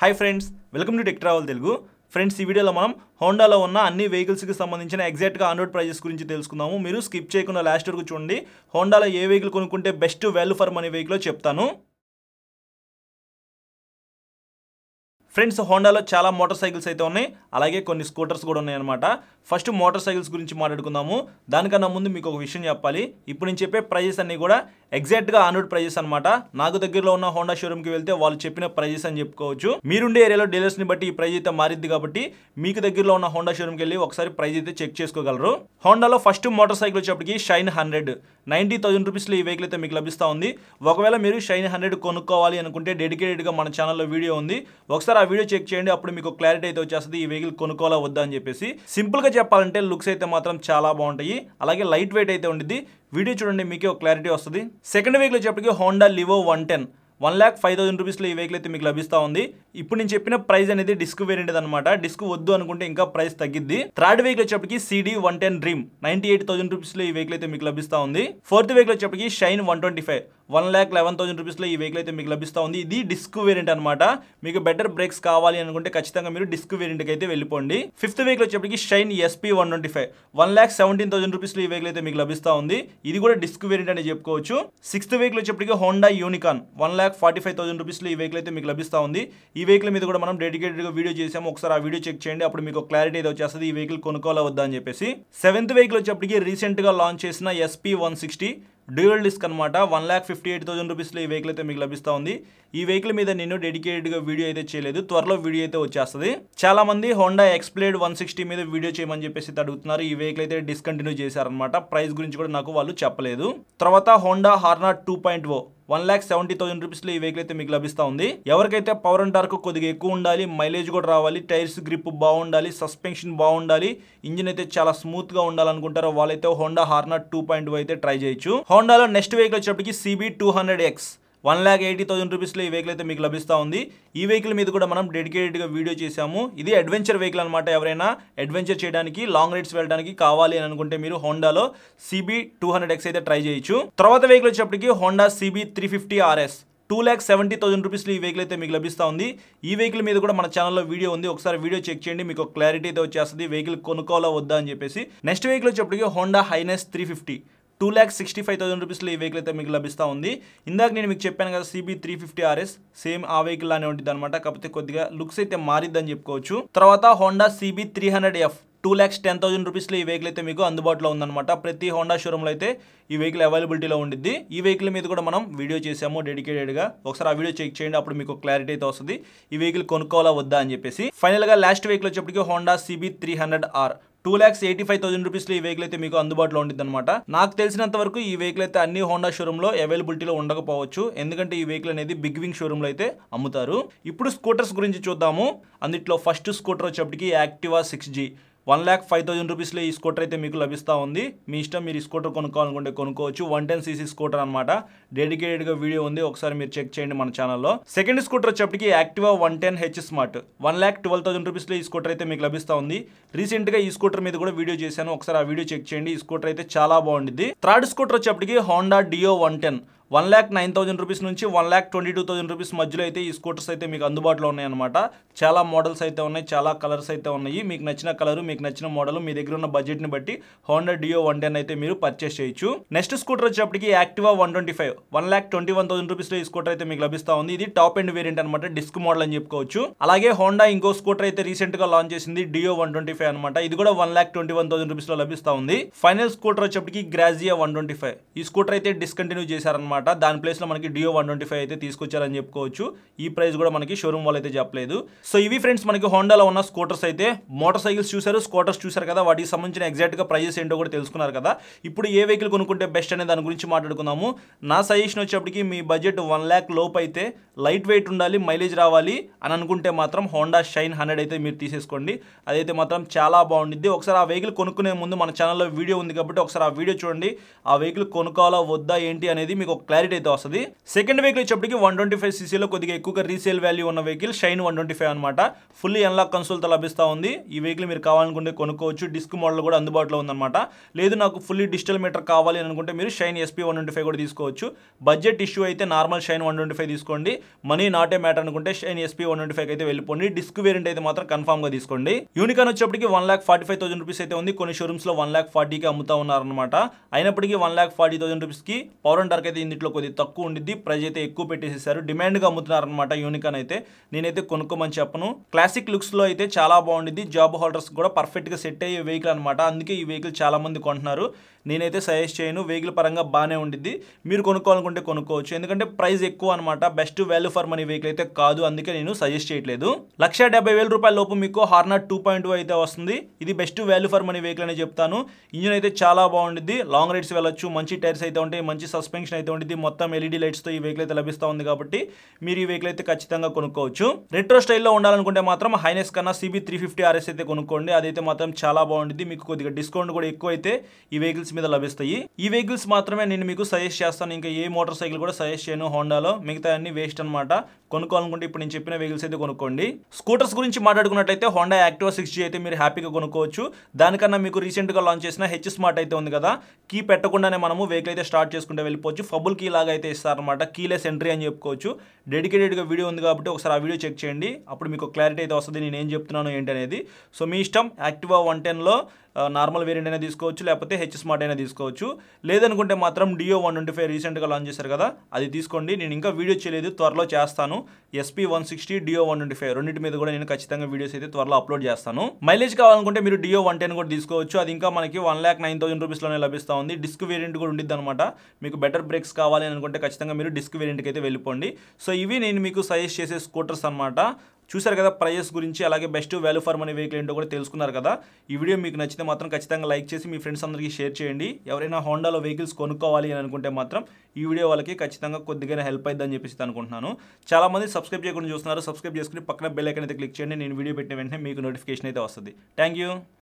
hi friends welcome to tech travel Telugu friends ఈ వీడియోలో మనం హోండాలో ఉన్న అన్ని వెహికల్స్కి సంబంధించిన ఎగ్జాక్ట్గా ఆన్ ప్రైజెస్ గురించి తెలుసుకుందాము మీరు స్కిప్ చేయకుండా లాస్ట్ వరకు చూడండి హోండాలో ఏ వెహికల్ కొనుక్కుంటే best value for money vehicle చెప్తాను ఫ్రెండ్స్ హోండాలో చాలా మోటార్ సైకిల్స్ అయితే ఉన్నాయి అలాగే కొన్ని స్కూటర్స్ కూడా ఉన్నాయన్నమాట ఫస్ట్ మోటార్ సైకిల్స్ గురించి మాట్లాడుకుందాము దానికన్నా ముందు మీకు ఒక విషయం చెప్పాలి ఇప్పుడు నేను చెప్పే ప్రైజెస్ అన్నీ కూడా ఎగ్జాక్ట్గా రోడ్ ప్రైజెస్ అనమాట నాకు దగ్గరలో ఉన్న హోండా షోరూమ్కి వెళ్తే వాళ్ళు చెప్పిన ప్రైజెస్ అని చెప్పుకోవచ్చు మీరుండే ఏరియాలో డీలర్స్ని బట్టి ఈ ప్రైజ్ అయితే మారిద్ది కాబట్టి మీకు దగ్గరలో ఉన్న హోండా షోరూమ్కి వెళ్ళి ఒకసారి ప్రైజ్ అయితే చెక్ చేసుకోగలరు హోండాలో ఫస్ట్ మోటార్ సైకిల్ వచ్చేప్పటికి షైన్ హండ్రెడ్ నైంటీ థౌసండ్ రూపీస్లో ఈ వెహికల్ అయితే మీకు లభిస్తూ ఉంది ఒకవేళ మీరు షైన్ హండ్రెడ్ కొనుక్కోవాలి అనుకుంటే డెడికేటెడ్గా మన ఛానల్లో వీడియో ఉంది ఒకసారి ఆ వీడియో చెక్ చేయండి అప్పుడు మీకు క్లారిటీ అయితే వచ్చేస్తుంది ఈ వెహికల్ కొనుక్కోవాలా వద్దా అని చెప్పేసి సింపుల్గా చెప్పాలంటే లుక్స్ అయితే మాత్రం చాలా బాగుంటాయి అలాగే లైట్ వెయిట్ అయితే ఉండిద్ది వీడియో చూడండి మీకే ఒక క్లారిటీ వస్తుంది సెకండ్ వీక్లో చెప్పటికి Honda Livo one ten one lakh five thousand రూపీస్లో ఈ వెహికల్ అయితే మీకు లభిస్తూ ఉంది ఇప్పుడు నేను చెప్పిన ప్రైస్ అనేది డిస్క్ వేరియంట్ అనమాట డిస్క్ వద్దు అనుకుంటే ఇంకా ప్రైస్ తగ్గిద్ది థర్డ్ వెహికల్ వచ్చేప్పటికి CD one ten Dream ninety eight thousand రూపీస్లో ఈ వెహికల్ అయితే మీకు లభిస్తూ ఉంది ఫోర్త్ వెహికల్ వచ్చేప్పటికి Shine one twenty five one lakh eleven thousand రూపీస్లో ఈ వెహికల్ అయితే మీకు లభిస్తూ ఉంది ఇది డిస్క్ వేరియంట్ అనమాట మీకు బెటర్ బ్రేక్స్ కావాలి అనుకుంటే ఖచ్చితంగా మీరు డిస్క్ వేరియంట్కి అయితే వెళ్ళిపోండి ఫిఫ్త్ వెహికల్ వచ్చేప్పటికి Shine SP one twenty five one lakh seventeen thousand రూపీస్లో ఈ వెహికల్ అయితే మీకు లభిస్తూ ఉంది ఇది కూడా డిస్క్ వేరియంట్ అని చెప్పుకోవచ్చు సిక్స్త్ వెహికల్ వచ్చేప్పటికి Honda Unicorn one lakh lakh forty five thousand రూపీస్లో ఈ వెహికల్ అయితే మీకు లభిస్తూ ఉంది ఈ వెహికల్ మీద కూడా మనం డెడికేటెడ్గా వీడియో చేసాము ఒకసారి ఆ వీడియో చెక్ చేయండి అప్పుడు మీకు క్లారిటీ అయితే వచ్చేస్తుంది ఈ వెహికల్ కొనుక్కోవాలా వద్దా అని చెప్పేసి సెవెంత్ వెహికల్ వచ్చేప్పటికి రీసెంట్గా లాంచ్ చేసిన SP one sixty dual disc అనమాట one lakh fifty eight thousand రూపీస్లో ఈ వెహికల్ అయితే మీకు లభిస్తూ ఉంది ఈ వెహికల్ మీద నేను గా వీడియో అయితే చేయలేదు త్వరలో వీడియో అయితే వచ్చేస్తుంది చాలా మంది హోండా ఎక్స్ప్లేడ్ వన్ సిక్స్టీ మీద వీడియో చేయమని చెప్పేసి అడుగుతున్నారు ఈ వెహికల్ అయితే డిస్కంటిన్యూ చేశారనమాట ప్రైస్ గురించి కూడా నాకు వాళ్ళు చెప్పలేదు తర్వాత Honda Hornet two point o one lakh seventy thousand రూపీస్లో ఈ వెహికల్ అయితే మీకు లభిస్తూ ఉంది ఎవరికైతే పవర్ అండ్ టార్క్ కొద్దిగా ఎక్కువ ఉండాలి మైలేజ్ కూడా రావాలి టైర్స్ గ్రిప్ బాగుండాలి సస్పెన్షన్ బాగుండాలి ఇంజిన్ అయితే చాలా స్మూత్గా ఉండాలనుకుంటారో వాళ్ళైతే హోండా హార్నర్ టూ పాయింట్ అయితే ట్రై చేయొచ్చు హోండాలో నెక్స్ట్ వెహికల్ వచ్చేప్పటికి CB two hundred X one lakh eighty thousand రూపీస్లో ఈ వెహికల్ అయితే మీకు లభిస్తూ ఉంది ఈ వెహికల్ మీద కూడా మనం డెడికేటెడ్గా వీడియో చేశాము ఇది అడ్వెంచర్ వెహికల్ అనమాట ఎవరైనా అడ్వెంచర్ చేయడానికి లాంగ్ రైడ్స్ వెళ్ళడానికి కావాలి అని అనుకుంటే మీరు హోండాలో సిబి టూ హండ్రెడ్ ఎక్స్ అయితే ట్రై చేయొచ్చు తర్వాత వెహికల్ వచ్చేప్పటికి Honda CB three fifty RS two lakh seventy thousand రూపీస్లో ఈ వెహికల్ అయితే మీకు లభిస్తూ ఉంది ఈ వెహికల్ మీద కూడా మన ఛానల్లో వీడియో ఉంది ఒకసారి వీడియో చెక్ చేయండి మీకు క్లారిటీ అయితే వచ్చేస్తుంది వెహికల్ కొనుక్కోవాలా వద్దా అని చెప్పేసి నెక్స్ట్ వెహికల్ వచ్చేప్పటికి Honda Highness three fifty two lakhs sixty five thousand రూపీస్లో ఈ వెహికల్ అయితే మీకు లభిస్తూ ఉంది ఇందాక నేను మీకు చెప్పాను కదా CB three fifty RS same ఆ వెహికల్ లానే ఉంటుంది అనమాట కాకపోతే కొద్దిగా లుక్స్ అయితే మారిద్దని చెప్పుకోవచ్చు తర్వాత Honda CB three hundred F two lakhs ten thousand రూపీస్లో ఈ వెహికల్ అయితే మీకు అందుబాటులో ఉందన్నమాట ప్రతి హోండా షోరూమ్లో అయితే ఈ వెహికల్ అవైలబిలిటీలో ఉండిద్ది ఈ వెహికల్ మీద కూడా మనం వీడియో చేసాము డెడికేటెడ్గా ఒకసారి ఆ వీడియో చెక్ చేయండి అప్పుడు మీకు క్లారిటీ అయితే వస్తుంది ఈ వెహికల్ కొనుక్కోవాలా వద్దా అని చెప్పేసి ఫైనల్గా లాస్ట్ వెహికల్ వచ్చేప్పటికి Honda CB three hundred R two lakhs eighty five thousand రూపీస్లో ఈ వెహికల్ అయితే మీకు అందుబాటులో ఉంటుంది అనమాట నాకు తెలిసినంత వరకు ఈ వెహికల్ అయితే అన్ని హోండా షోరూంలో అవైలబిలిటీలో ఉండకపోవచ్చు ఎందుకంటే ఈ వెహికల్ అనేది బిగ్ వింగ్ షోరూంలో అయితే అమ్ముతారు ఇప్పుడు స్కూటర్స్ గురించి చూద్దాము అందుట్లో ఫస్ట్ స్కూటర్ వచ్చేప్పటికి Activa six G one lakh five thousand రూపీస్లో ఈ స్కూటర్ అయితే మీకు లభిస్తూ ఉంది మీ ఇష్టం మీరు ఈ స్కూటర్ కొనుక్కోవాలనుకుంటే కొనుక్కోవచ్చు వన్ టెన్ సీసీ స్కూటర్ అనమాట డెడికేటెడ్గా వీడియో ఉంది ఒకసారి మీరు చెక్ చేయండి మన ఛానల్లో సెకండ్ స్కూటర్ వచ్చేప్పటికి Activa one ten H smart one lakh twelve thousand రూపీస్లో ఈ స్కూటర్ అయితే మీకు లభిస్తూ ఉంది రీసెంట్గా ఈ స్కూటర్ మీద కూడా వీడియో చేశాను ఒకసారి ఆ వీడియో చెక్ చేయండి ఈ స్కూటర్ అయితే చాలా బాగుండిద్ది థర్డ్ స్కూటర్ వచ్చేప్పటికి Honda Dio one ten one lakh nine thousand rupees నుంచి one lakh twenty two thousand rupees మధ్యలో అయితే ఈ స్కూటర్స్ అయితే మీకు అందుబాటులో ఉన్నాయన్నమాట చాలా మోడల్స్ అయితే ఉన్నాయి చాలా కలర్స్ అయితే ఉన్నాయి మీకు నచ్చిన కలర్ మీకు నచ్చిన మోడల్ మీ దగ్గర ఉన్న బడ్జెట్ని బట్టి హోండా డియో వన్ టెన్ అయితే మీరు పర్చేస్ చేయొచ్చు నెక్స్ట్ స్కూటర్ వచ్చేప్పటికి Activa one twenty five one lakh twenty one thousand రూపీస్లో ఈ స్కూటర్ అయితే మీకు లభిస్తా ఉంది ఇది టాప్ అండ్ వేరియంట్ అనమాట డిస్క్ మోడల్ అని చెప్పుకోవచ్చు అలాగే హోండా ఇంకో స్కూటర్ అయితే రీసెంట్గా లాంచ్ చేసింది డియో వన్ ట్వంటీ ఫైవ్ అనమాట ఇది కూడా one lakh twenty one thousand రూపీస్లో లభిస్తా ఉంది ఫైనల్ స్కూటర్ వచ్చేప్పటికి గ్రాజియా వన్ ట్వంటీ ఫైవ్ ఈ స్కూటర్ అయితే డిస్కంటిన్యూ చేశారనమాట అనమాట దాని ప్లేస్లో మనకి డియో వన్ ట్వంటీ ఫైవ్ అయితే తీసుకొచ్చారని చెప్పుకోవచ్చు ఈ ప్రైస్ కూడా మనకి షోరూమ్ వాళ్ళు అయితే చెప్పలేదు సో ఇవి ఫ్రెండ్స్ మనకి హోండాలో ఉన్న స్కూటర్స్ అయితే మోటార్ సైకిల్స్ చూసారు స్కూటర్స్ చూసారు కదా వాటికి సంబంధించిన ఎగ్జాక్ట్గా ప్రైజెస్ ఏంటో కూడా తెలుసుకున్నారు కదా ఇప్పుడు ఏ వెహికల్ కొనుక్కుంటే బెస్ట్ అనే దాని గురించి మాట్లాడుకుందాము నా సజెషన్ వచ్చేప్పటికి మీ బడ్జెట్ వన్ ల్యాక్ లోపు అయితే లైట్ వెయిట్ ఉండాలి మైలేజ్ రావాలి అని అనుకుంటే మాత్రం హోండా షైన్ హండ్రెడ్ అయితే మీరు తీసేసుకోండి అదైతే మాత్రం చాలా బాగుండిద్ది ఒకసారి ఆ వెహికల్ కొనుక్కునే ముందు మన ఛానల్లో వీడియో ఉంది కాబట్టి ఒకసారి ఆ వీడియో చూడండి ఆ వెహికల్ కొనుక్కోవాలా వద్దా ఏంటి అనేది మీకు క్లారిటీ అయితే వస్తుంది సెకండ్ వెహికల్ వచ్చేప్పటికి వన్ ట్వంటీ ఫైవ్ సీసీలో కొద్దిగా ఎక్కువగా రీసేల్ వాల్యూ ఉన్న vehicle Shine one twenty five అనమాట ఫుల్లీ అన్లాక్ కన్సోల్తో లభిస్తా ఉంది ఈ వెహికల్ మీరు కావాలనుకుంటే కొనుక్కోవచ్చు డిస్క్ మోడల్ కూడా అందుబాటులో ఉందన్నమాట లేదు నాకు ఫుల్లీ డిజిటల్ మీటర్ కావాలి అనుకుంటే మీరు Shine SP one twenty five కూడా తీసుకోవచ్చు బడ్జెట్ ఇష్యూ అయితే normal Shine one twenty five తీసుకోండి మనీ నాటే మ్యాటర్ అనుకుంటే Shine SP one twenty five అయితే వెళ్ళిపోండి డిస్క్ వేరియంట్ అయితే మాత్రం గా తీసుకోండి యూనికాన్ వచ్చేప్పటికి one lakh forty five thousand rupees అయితే ఉంది కొన్ని లో వన్ ల్యాక్ ఫార్టీకి అమ్ముతా ఉన్నారనమాట అయినప్పటికీ one lakh forty thousand rupees కి పవర్ అండ్ డార్క్ అయితే రెండింటిలో కొద్దిగా తక్కువ ఉండిద్ది ప్రైజ్ అయితే ఎక్కువ పెట్టేసేసారు డిమాండ్గా అమ్ముతున్నారనమాట యూనికాన్ అయితే నేనైతే కొనుక్కోమని చెప్పను క్లాసిక్ లుక్స్లో అయితే చాలా బాగుండిద్ది జాబ్ హోల్డర్స్ కూడా పర్ఫెక్ట్గా సెట్ అయ్యే వెహికల్ అనమాట అందుకే ఈ వెహికల్ చాలామంది కొంటున్నారు నేనైతే సజెస్ట్ చేయను వెహికల్ పరంగా బాగానే ఉండిద్ది మీరు కొనుక్కోవాలనుకుంటే కొనుక్కోవచ్చు ఎందుకంటే ప్రైస్ ఎక్కువ అనమాట best value for money vehicle అయితే కాదు అందుకే నేను సజెస్ట్ చేయట్లేదు లక్ష వేల రూపాయల లోపు మీకు హార్నర్ టూ పాయింట్ టూ అయితే వస్తుంది ఇది best value for money vehicle అని చెప్తాను ఇంజిన్ అయితే చాలా బాగుంది లాంగ్ రైడ్స్ వెళ్ళొచ్చు మంచి టైర్స్ అయితే ఉంటాయి మంచి సస్పెన్షన్ అయితే ఉంటుంది మొత్తం ఎల్ఈడి లైట్స్తో ఈ వెహికల్ అయితే లభిస్తూ ఉంది కాబట్టి మీరు ఈ వెహికల్ అయితే ఖచ్చితంగా కొనుక్కోవచ్చు రెట్రో స్టైల్లో ఉండాలనుకుంటే మాత్రం హైనెస్ కన్నా సిబి త్రీ ఫిఫ్టీ ఆర్ఎస్ అయితే కొనుక్కోండి అదైతే మాత్రం చాలా బాగుంటుంది మీకు కొద్దిగా డిస్కౌంట్ కూడా ఎక్కువ అయితే ఈ వెహికల్స్ మీద లభిస్తాయి ఈ వెహికల్స్ మాత్రమే నేను మీకు సజెస్ట్ చేస్తాను ఇంకా ఏ మోటార్ సైకిల్ కూడా సజెస్ట్ చేయను హోండాలో మిగతా అన్ని వేస్ట్ అనమాట కొనుక్కోవాలనుకుంటే ఇప్పుడు నేను చెప్పిన వెహికల్స్ అయితే కొనుక్కోండి స్కూటర్స్ గురించి మాట్లాడుకున్నట్లయితే హోండా యాక్టివా సిక్స్ అయితే మీరు హ్యాపీగా కొనుక్కోవచ్చు దానికన్నా మీకు రీసెంట్గా లాంచ్ చేసిన హెచ్ స్మార్ట్ అయితే ఉంది కదా కీ పెట్టకుండానే మనము వెహికల్ అయితే స్టార్ట్ చేసుకుంటే వెళ్ళిపోవచ్చు ఫబుల్ కీ లాగా అయితే ఇస్తారనమాట కీలెస్ ఎంట్రీ అని చెప్పుకోవచ్చు డెడికేటెడ్గా వీడియో ఉంది కాబట్టి ఒకసారి ఆ వీడియో చెక్ చేయండి అప్పుడు మీకు క్లారిటీ అయితే వస్తుంది నేను ఏం చెప్తున్నాను ఏంటనేది సో మీ ఇష్టం యాక్టివా వన్ టెన్లో నార్మల్ వేరియంట్ అయినా తీసుకోవచ్చు లేకపోతే హెచ్ స్మార్ట్ అయినా తీసుకోవచ్చు లేదనుకుంటే మాత్రం డియో వన్ ట్వంటీ ఫైవ్ రీసెంట్గా లాంచ్ చేశారు కదా అది తీసుకోండి నేను ఇంకా వీడియో చేయలేదు త్వరలో చేస్తాను SP one sixty Dio one twenty five రెండింటి మీద కూడా నేను ఖచ్చితంగా వీడియోస్ అయితే త్వరలో అప్లోడ్ చేస్తాను మైలేజ్ కావాలనుకుంటే మీరు డియో వన్ టెన్ కూడా తీసుకోవచ్చు అది ఇంకా మనకి వన్ ల్యాక్ నైన్ థౌసండ్ రూపీస్లోనే లభిస్తూ ఉంది డిస్క్ వేరియంట్ కూడా ఉండిద్ది అనమాట మీకు బెటర్ బ్రేక్స్ కావాలి అనుకుంటే ఖచ్చితంగా మీరు డిస్క్ వేరియంట్కి అయితే వెళ్ళిపోండి సో ఇవి నేను మీకు సజెస్ట్ చేసే స్కూటర్స్ అనమాట చూశారు కదా ప్రైజెస్ గురించి అలాగే best value for money vehicle ఏంటో కూడా తెలుసుకున్నారు కదా ఈ వీడియో మీకు నచ్చితే మాత్రం ఖచ్చితంగా లైక్ చేసి మీ ఫ్రెండ్స్ అందరికీ షేర్ చేయండి ఎవరైనా హోండాలో వెహికల్స్ కొనుక్కోవాలి అని అనుకుంటే మాత్రం ఈ వీడియో వాళ్ళకి ఖచ్చితంగా కొద్దిగా హెల్ప్ అవుతుందని చెప్పేసి అనుకుంటున్నాను చాలామంది సబ్స్క్రైబ్ చేయకుండా చూస్తున్నారు సబ్స్క్రైబ్ చేసుకుని పక్కన బెల్ ఐకన్ అయితే క్లిక్ చేయండి నేను వీడియో పెట్టిన వెంటనే మీకు నోటిఫికేషన్ అయితే వస్తుంది థ్యాంక్